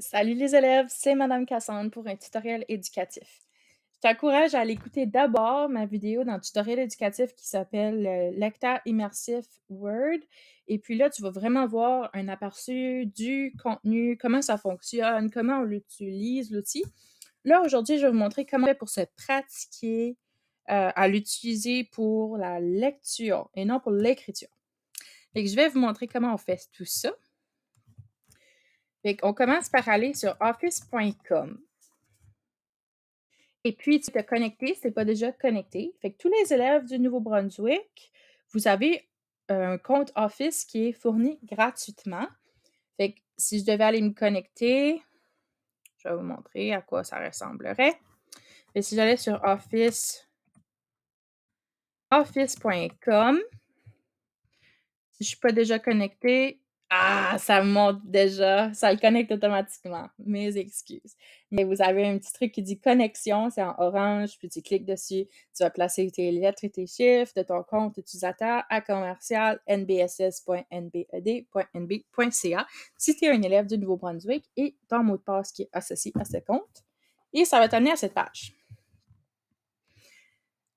Salut les élèves, c'est Madame Cassandre pour un tutoriel éducatif. Je t'encourage à aller écouter d'abord ma vidéo dans tutoriel éducatif qui s'appelle euh, Lecta immersif Word. Et puis là, tu vas vraiment voir un aperçu du contenu, comment ça fonctionne, comment on l'utilise, l'outil. Là, aujourd'hui, je vais vous montrer comment on fait pour se pratiquer euh, à l'utiliser pour la lecture et non pour l'écriture. Et je vais vous montrer comment on fait tout ça on commence par aller sur office.com. Et puis, tu te connecté si tu n'es pas déjà connecté. Fait que tous les élèves du Nouveau-Brunswick, vous avez un compte Office qui est fourni gratuitement. Fait que si je devais aller me connecter, je vais vous montrer à quoi ça ressemblerait. si j'allais sur Office, office.com, si je ne suis pas déjà connecté, ah, ça monte déjà. Ça le connecte automatiquement. Mes excuses. Mais vous avez un petit truc qui dit connexion, c'est en orange, puis tu cliques dessus. Tu vas placer tes lettres et tes chiffres de ton compte utilisateur à commercial nbss.nbed.nb.ca si tu es un élève du Nouveau-Brunswick et ton mot de passe qui est associé à ce compte. Et ça va t'amener à cette page.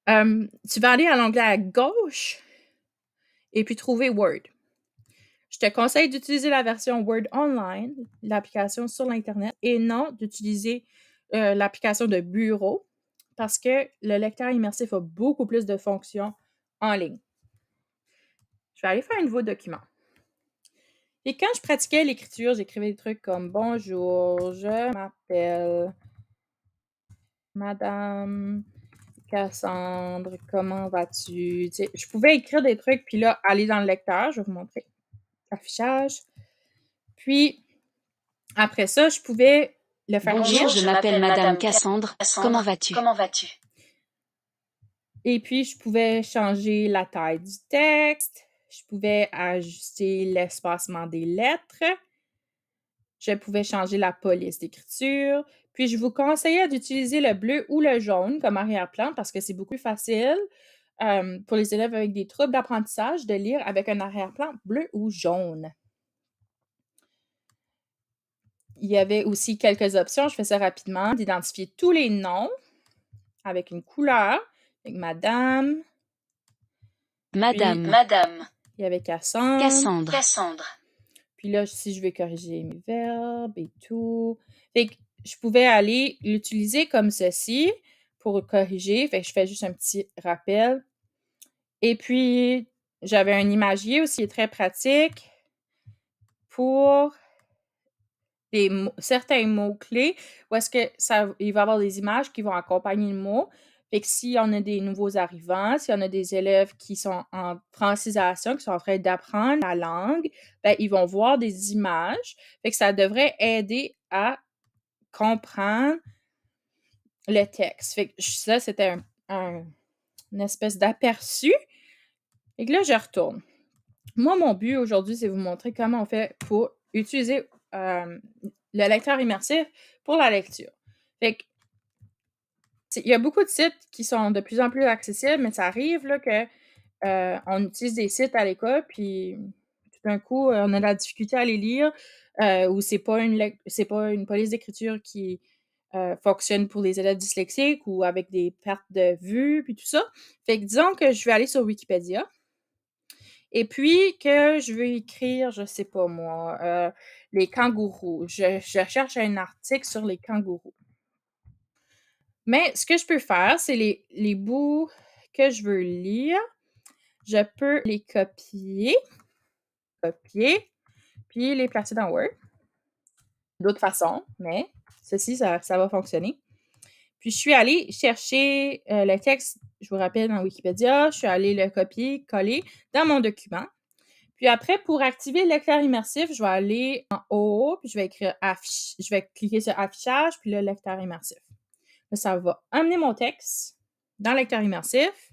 Euh, tu vas aller à l'onglet à gauche et puis trouver Word. Je te conseille d'utiliser la version Word Online, l'application sur l'Internet, et non d'utiliser euh, l'application de bureau parce que le lecteur immersif a beaucoup plus de fonctions en ligne. Je vais aller faire un nouveau document. Et quand je pratiquais l'écriture, j'écrivais des trucs comme Bonjour, je m'appelle Madame Cassandre, comment vas-tu? je pouvais écrire des trucs, puis là, aller dans le lecteur, je vais vous montrer affichage. Puis, après ça, je pouvais le faire. Bonjour, je m'appelle Madame Cassandre. Comment vas-tu? Comment vas-tu? Et puis, je pouvais changer la taille du texte. Je pouvais ajuster l'espacement des lettres. Je pouvais changer la police d'écriture. Puis, je vous conseillais d'utiliser le bleu ou le jaune comme arrière-plan parce que c'est beaucoup plus facile. Euh, pour les élèves avec des troubles d'apprentissage de lire avec un arrière-plan bleu ou jaune. Il y avait aussi quelques options, je fais ça rapidement, d'identifier tous les noms avec une couleur, avec Madame. Madame. Madame. Il y avait Cassandre. Cassandre. Puis là, si je vais corriger mes verbes et tout. Fait je pouvais aller l'utiliser comme ceci pour corriger. Fait je fais juste un petit rappel. Et puis, j'avais un imagier aussi très pratique pour certains mots-clés où est-ce qu'il va y avoir des images qui vont accompagner le mot. Fait que si on a des nouveaux arrivants, si on a des élèves qui sont en francisation, qui sont en train d'apprendre la langue, ben, ils vont voir des images. Fait que ça devrait aider à comprendre le texte. Fait que ça, c'était une espèce d'aperçu et là, je retourne. Moi, mon but aujourd'hui, c'est vous montrer comment on fait pour utiliser euh, le lecteur immersif pour la lecture. Fait que, il y a beaucoup de sites qui sont de plus en plus accessibles, mais ça arrive là, que euh, on utilise des sites à l'école, puis tout d'un coup, euh, on a de la difficulté à les lire, ou c'est pas une c'est pas une police d'écriture qui fonctionne pour les élèves dyslexiques ou avec des pertes de vue, puis tout ça. Fait que disons que je vais aller sur Wikipédia. Et puis que je veux écrire, je sais pas moi, euh, les kangourous. Je, cherche un article sur les kangourous. Mais ce que je peux faire, c'est les, bouts que je veux lire. Je peux les copier, copier, puis les placer dans Word. D'autres façons, mais ceci, ça va fonctionner. Puis je suis allée chercher euh, le texte, je vous rappelle, dans Wikipédia, je suis allée le copier, coller dans mon document. Puis après, pour activer lecteur immersif, je vais aller en haut, puis je vais écrire je vais cliquer sur affichage, puis le lecteur immersif. ça va amener mon texte dans le lecteur immersif.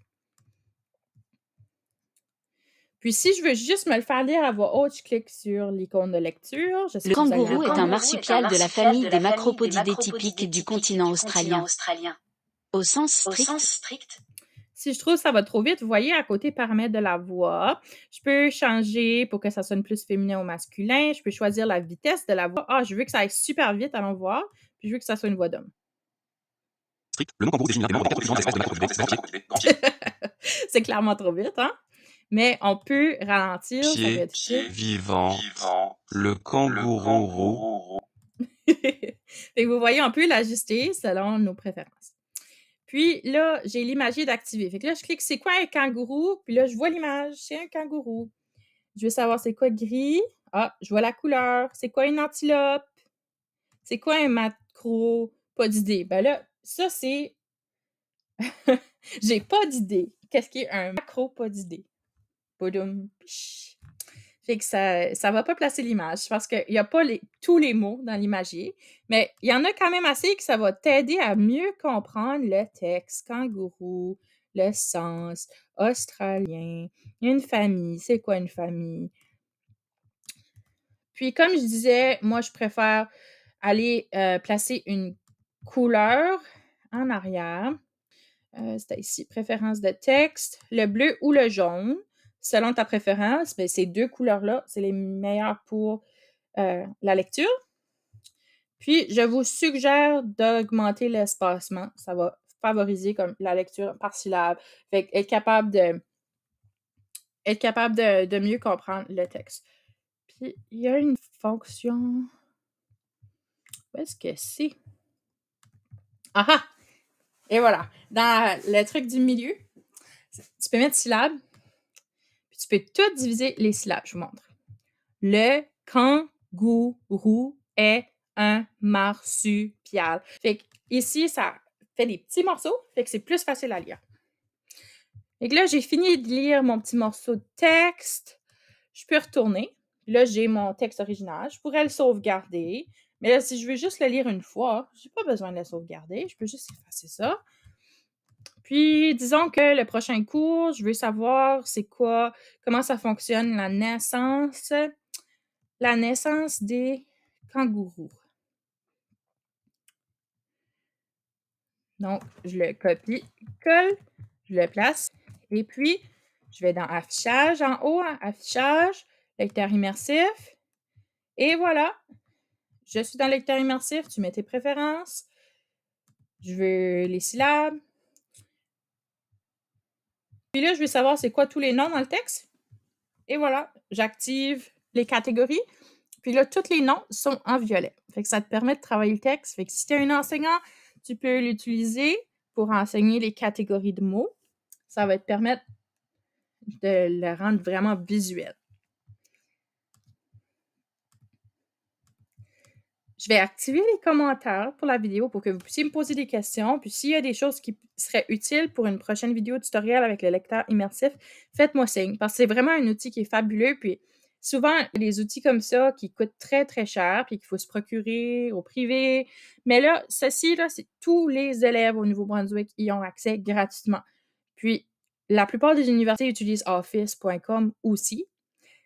Puis si je veux juste me le faire lire à voix haute, je clique sur l'icône de lecture. le kangourou est un marsupial de la famille des macropodidés typiques du continent australien. Au sens strict. Si je trouve ça va trop vite, vous voyez, à côté paramètres de la voix, je peux changer pour que ça sonne plus féminin ou masculin. Je peux choisir la vitesse de la voix. Ah, je veux que ça aille super vite, allons voir. Puis je veux que ça soit une voix d'homme. C'est clairement trop vite, hein? mais on peut ralentir. ça être vivant, le kangourou. fait vous voyez, on peut l'ajuster selon nos préférences. Puis là, j'ai l'image d'activer. Fait que là, je clique c'est quoi un kangourou? Puis là, je vois l'image, c'est un kangourou. Je veux savoir c'est quoi gris. Ah, je vois la couleur. C'est quoi une antilope? C'est quoi un macro? Pas d'idée. Ben là, ça, c'est. j'ai pas d'idée. Qu'est-ce qui est un macro? Pas d'idée. Fait que ça ne va pas placer l'image parce qu'il n'y a pas tous les mots dans l'imagier, mais il y en a quand même assez que ça va t'aider à mieux comprendre le texte, kangourou, le sens, australien, une famille, c'est quoi une famille? Puis comme je disais, moi je préfère aller euh, placer une couleur en arrière. Euh, c'est C'était ici, préférence de texte, le bleu ou le jaune selon ta préférence, mais ben, ces deux couleurs-là, c'est les meilleures pour euh, la lecture. Puis, je vous suggère d'augmenter l'espacement. Ça va favoriser comme la lecture par syllabe. Fait être capable de être capable de, mieux comprendre le texte. Puis, il y a une fonction. Où est-ce que c'est? Ah, ah! Et voilà. Dans le truc du milieu, tu peux mettre syllabe, peux tout diviser les syllabes. Je vous montre. Le kangourou est un marsupial. Fait que ici, ça fait des petits morceaux, fait que c'est plus facile à lire. Et que là, j'ai fini de lire mon petit morceau de texte. Je peux retourner. Là, j'ai mon texte original. Je pourrais le sauvegarder. Mais là, si je veux juste le lire une fois, j'ai pas besoin de le sauvegarder. Je peux juste effacer ça. Puis, disons que le prochain cours, je veux savoir c'est quoi, comment ça fonctionne la naissance, la naissance des kangourous. Donc, je le copie, colle, je le place. Et puis, je vais dans Affichage en haut, Affichage, lecteur immersif. Et voilà, je suis dans lecteur immersif. Tu mets tes préférences. Je veux les syllabes, puis là, je vais savoir c'est quoi tous les noms dans le texte. Et voilà, j'active les catégories. Puis là, tous les noms sont en violet. Fait que ça te permet de travailler le texte. si tu es un enseignant, tu peux l'utiliser pour enseigner les catégories de mots. Ça va te permettre de le rendre vraiment visuel. Je vais activer les commentaires pour la vidéo pour que vous puissiez me poser des questions. Puis s'il y a des choses qui seraient utiles pour une prochaine vidéo tutoriel avec le lecteur immersif, faites-moi signe parce que c'est vraiment un outil qui est fabuleux. Puis souvent, les outils comme ça qui coûtent très, très cher puis qu'il faut se procurer au privé. Mais là, ceci, là, c'est tous les élèves au Nouveau-Brunswick y ont accès gratuitement. Puis la plupart des universités utilisent office.com aussi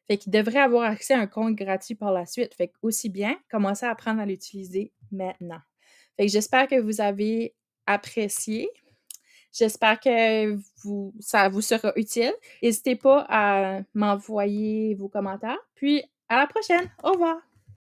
fait qu'ils devraient avoir accès à un compte gratuit par la suite. Fait que aussi bien, commencez à apprendre à l'utiliser maintenant. Fait que j'espère que vous avez apprécié. J'espère que vous, ça vous sera utile. N'hésitez pas à m'envoyer vos commentaires. Puis à la prochaine. Au revoir.